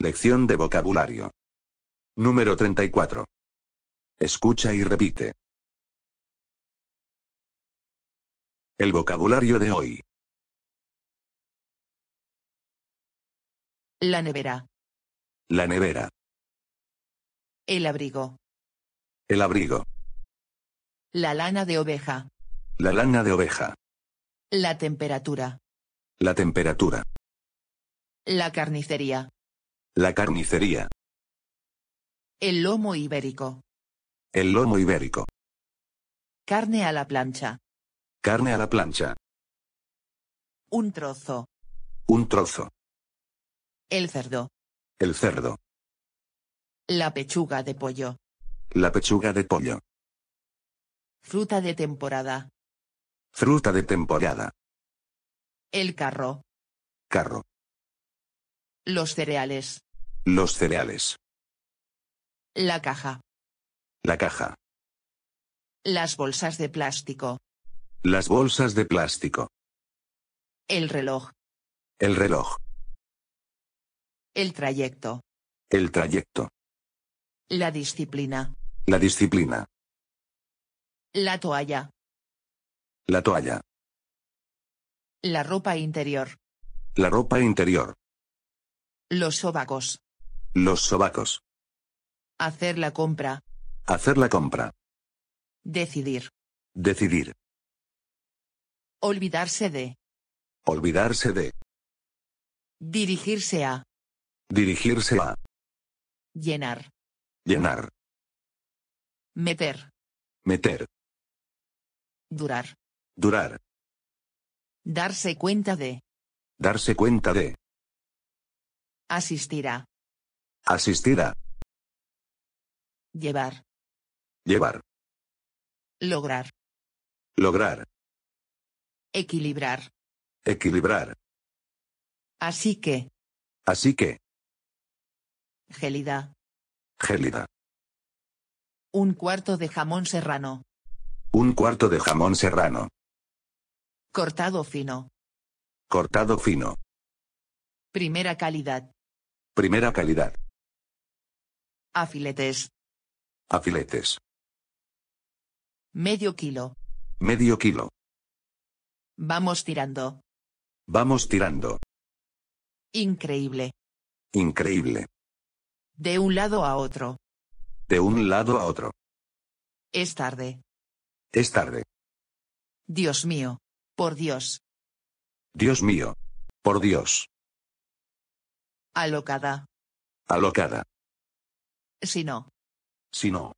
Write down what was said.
Lección de vocabulario. Número 34. Escucha y repite. El vocabulario de hoy. La nevera. La nevera. El abrigo. El abrigo. La lana de oveja. La lana de oveja. La temperatura. La temperatura. La carnicería. La carnicería. El lomo ibérico. El lomo ibérico. Carne a la plancha. Carne a la plancha. Un trozo. Un trozo. El cerdo. El cerdo. La pechuga de pollo. La pechuga de pollo. Fruta de temporada. Fruta de temporada. El carro. Carro. Los cereales. Los cereales. La caja. La caja. Las bolsas de plástico. Las bolsas de plástico. El reloj. El reloj. El trayecto. El trayecto. La disciplina. La disciplina. La toalla. La toalla. La ropa interior. La ropa interior. Los sobacos. Los sobacos. Hacer la compra. Hacer la compra. Decidir. Decidir. Olvidarse de. Olvidarse de. Dirigirse a. Dirigirse a. Llenar. Llenar. Meter. Meter. Durar. Durar. Darse cuenta de. Darse cuenta de. Asistirá. Asistirá. Llevar. Llevar. Lograr. Lograr. Equilibrar. Equilibrar. Así que. Así que. Gélida. Gélida. Un cuarto de jamón serrano. Un cuarto de jamón serrano. Cortado fino. Cortado fino. Primera calidad. Primera calidad. Afiletes. Afiletes. Medio kilo. Medio kilo. Vamos tirando. Vamos tirando. Increíble. Increíble. De un lado a otro. De un lado a otro. Es tarde. Es tarde. Dios mío. Por Dios. Dios mío. Por Dios. Alocada. Alocada. Si no. Si no.